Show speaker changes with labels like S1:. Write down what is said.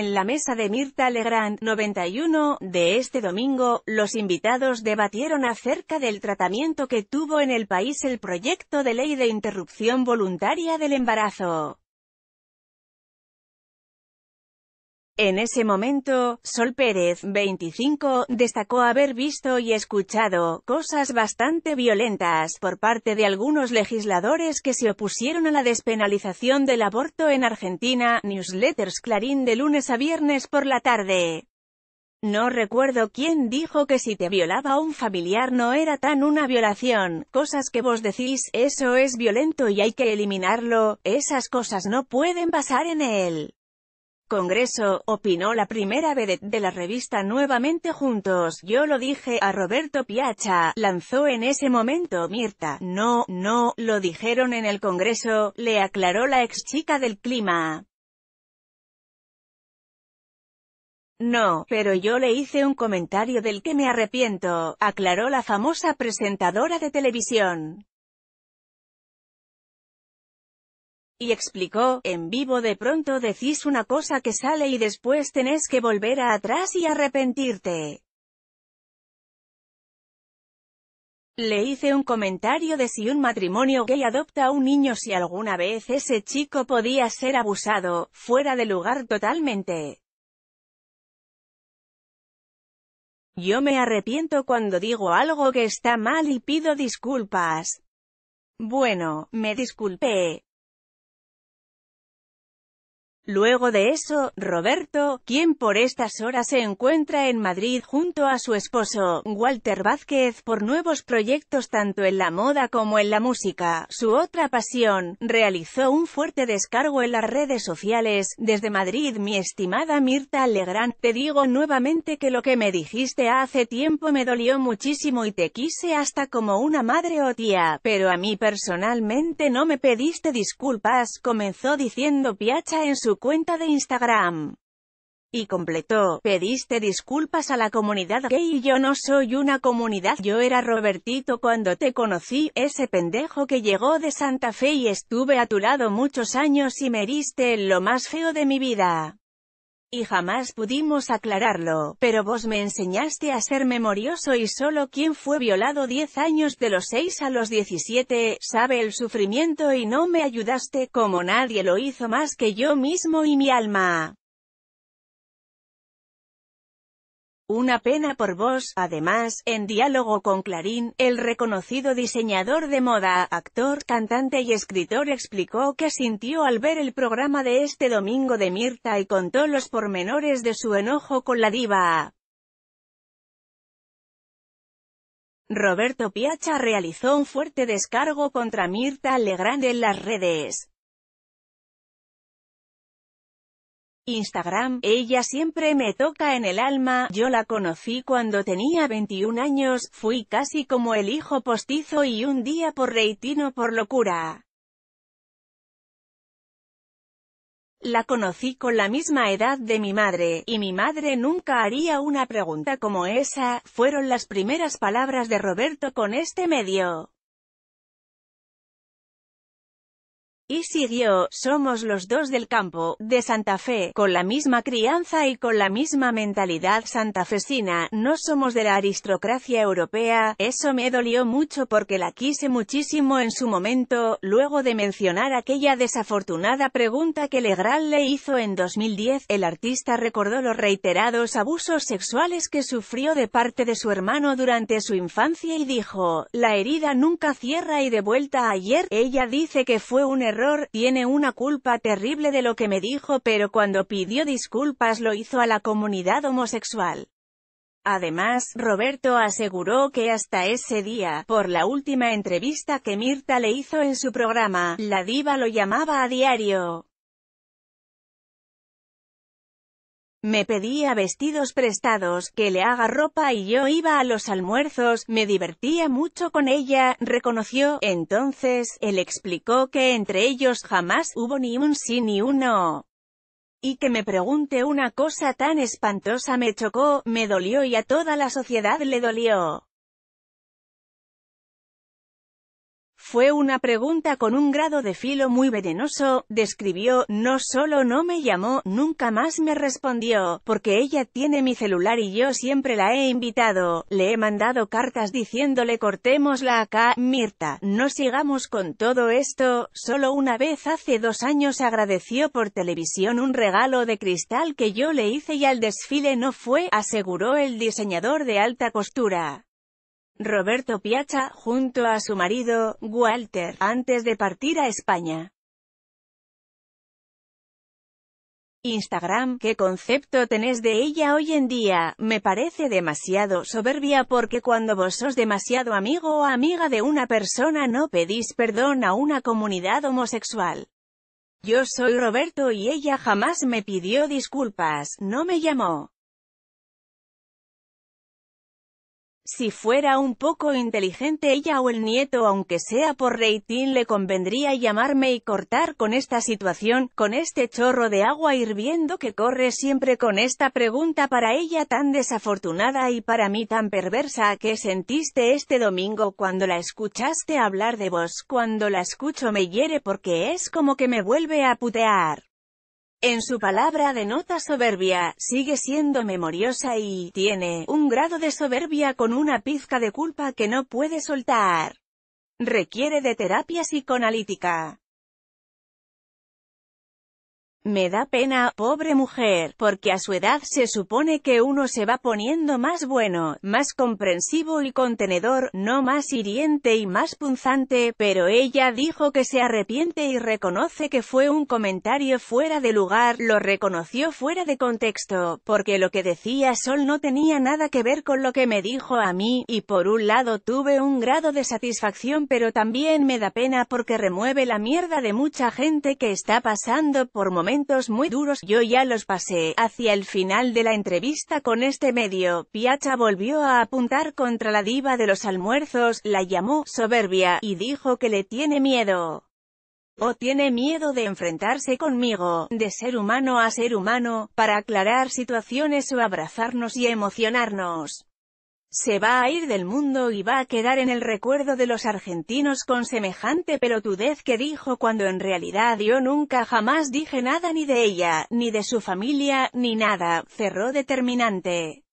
S1: En la mesa de Mirta Legrand, 91, de este domingo, los invitados debatieron acerca del tratamiento que tuvo en el país el proyecto de ley de interrupción voluntaria del embarazo. En ese momento, Sol Pérez, 25, destacó haber visto y escuchado cosas bastante violentas por parte de algunos legisladores que se opusieron a la despenalización del aborto en Argentina, newsletters Clarín de lunes a viernes por la tarde. No recuerdo quién dijo que si te violaba un familiar no era tan una violación, cosas que vos decís, eso es violento y hay que eliminarlo, esas cosas no pueden pasar en él. Congreso, opinó la primera vez, de la revista Nuevamente Juntos, yo lo dije, a Roberto Piacha, lanzó en ese momento Mirta, no, no, lo dijeron en el Congreso, le aclaró la ex chica del clima. No, pero yo le hice un comentario del que me arrepiento, aclaró la famosa presentadora de televisión. Y explicó, en vivo de pronto decís una cosa que sale y después tenés que volver a atrás y arrepentirte. Le hice un comentario de si un matrimonio gay adopta a un niño si alguna vez ese chico podía ser abusado, fuera de lugar totalmente. Yo me arrepiento cuando digo algo que está mal y pido disculpas. Bueno, me disculpé, Luego de eso, Roberto, quien por estas horas se encuentra en Madrid junto a su esposo, Walter Vázquez, por nuevos proyectos tanto en la moda como en la música, su otra pasión, realizó un fuerte descargo en las redes sociales, desde Madrid mi estimada Mirta Legrand, te digo nuevamente que lo que me dijiste hace tiempo me dolió muchísimo y te quise hasta como una madre o tía, pero a mí personalmente no me pediste disculpas, comenzó diciendo Piacha en su cuenta de Instagram. Y completó, pediste disculpas a la comunidad gay y yo no soy una comunidad. Yo era Robertito cuando te conocí, ese pendejo que llegó de Santa Fe y estuve a tu lado muchos años y me heriste en lo más feo de mi vida. Y jamás pudimos aclararlo, pero vos me enseñaste a ser memorioso y solo quien fue violado 10 años de los 6 a los 17, sabe el sufrimiento y no me ayudaste como nadie lo hizo más que yo mismo y mi alma. Una pena por vos, además, en diálogo con Clarín, el reconocido diseñador de moda, actor, cantante y escritor explicó que sintió al ver el programa de este domingo de Mirta y contó los pormenores de su enojo con la diva. Roberto Piazza realizó un fuerte descargo contra Mirta Legrand en las redes. Instagram, ella siempre me toca en el alma, yo la conocí cuando tenía 21 años, fui casi como el hijo postizo y un día por reitino por locura. La conocí con la misma edad de mi madre, y mi madre nunca haría una pregunta como esa, fueron las primeras palabras de Roberto con este medio. Y siguió, somos los dos del campo, de Santa Fe, con la misma crianza y con la misma mentalidad santafesina, no somos de la aristocracia europea, eso me dolió mucho porque la quise muchísimo en su momento, luego de mencionar aquella desafortunada pregunta que Legrand le hizo en 2010, el artista recordó los reiterados abusos sexuales que sufrió de parte de su hermano durante su infancia y dijo, la herida nunca cierra y de vuelta ayer, ella dice que fue un error tiene una culpa terrible de lo que me dijo pero cuando pidió disculpas lo hizo a la comunidad homosexual. Además, Roberto aseguró que hasta ese día, por la última entrevista que Mirta le hizo en su programa, la diva lo llamaba a diario. Me pedía vestidos prestados, que le haga ropa y yo iba a los almuerzos, me divertía mucho con ella, reconoció. Entonces, él explicó que entre ellos jamás hubo ni un sí ni uno, Y que me pregunte una cosa tan espantosa me chocó, me dolió y a toda la sociedad le dolió. Fue una pregunta con un grado de filo muy venenoso, describió, no solo no me llamó, nunca más me respondió, porque ella tiene mi celular y yo siempre la he invitado, le he mandado cartas diciéndole cortémosla acá, Mirta, no sigamos con todo esto, solo una vez hace dos años agradeció por televisión un regalo de cristal que yo le hice y al desfile no fue, aseguró el diseñador de alta costura. Roberto Piazza, junto a su marido, Walter, antes de partir a España. Instagram, ¿qué concepto tenés de ella hoy en día? Me parece demasiado soberbia porque cuando vos sos demasiado amigo o amiga de una persona no pedís perdón a una comunidad homosexual. Yo soy Roberto y ella jamás me pidió disculpas, no me llamó. Si fuera un poco inteligente ella o el nieto aunque sea por reitín le convendría llamarme y cortar con esta situación, con este chorro de agua hirviendo que corre siempre con esta pregunta para ella tan desafortunada y para mí tan perversa que sentiste este domingo cuando la escuchaste hablar de vos, cuando la escucho me hiere porque es como que me vuelve a putear. En su palabra denota soberbia, sigue siendo memoriosa y, tiene, un grado de soberbia con una pizca de culpa que no puede soltar. Requiere de terapia psicoanalítica. Me da pena, pobre mujer, porque a su edad se supone que uno se va poniendo más bueno, más comprensivo y contenedor, no más hiriente y más punzante, pero ella dijo que se arrepiente y reconoce que fue un comentario fuera de lugar, lo reconoció fuera de contexto, porque lo que decía Sol no tenía nada que ver con lo que me dijo a mí, y por un lado tuve un grado de satisfacción pero también me da pena porque remueve la mierda de mucha gente que está pasando por momentos muy duros, yo ya los pasé. Hacia el final de la entrevista con este medio, Piacha volvió a apuntar contra la diva de los almuerzos, la llamó soberbia, y dijo que le tiene miedo o tiene miedo de enfrentarse conmigo, de ser humano a ser humano, para aclarar situaciones o abrazarnos y emocionarnos. Se va a ir del mundo y va a quedar en el recuerdo de los argentinos con semejante pelotudez que dijo cuando en realidad yo nunca jamás dije nada ni de ella, ni de su familia, ni nada, cerró determinante.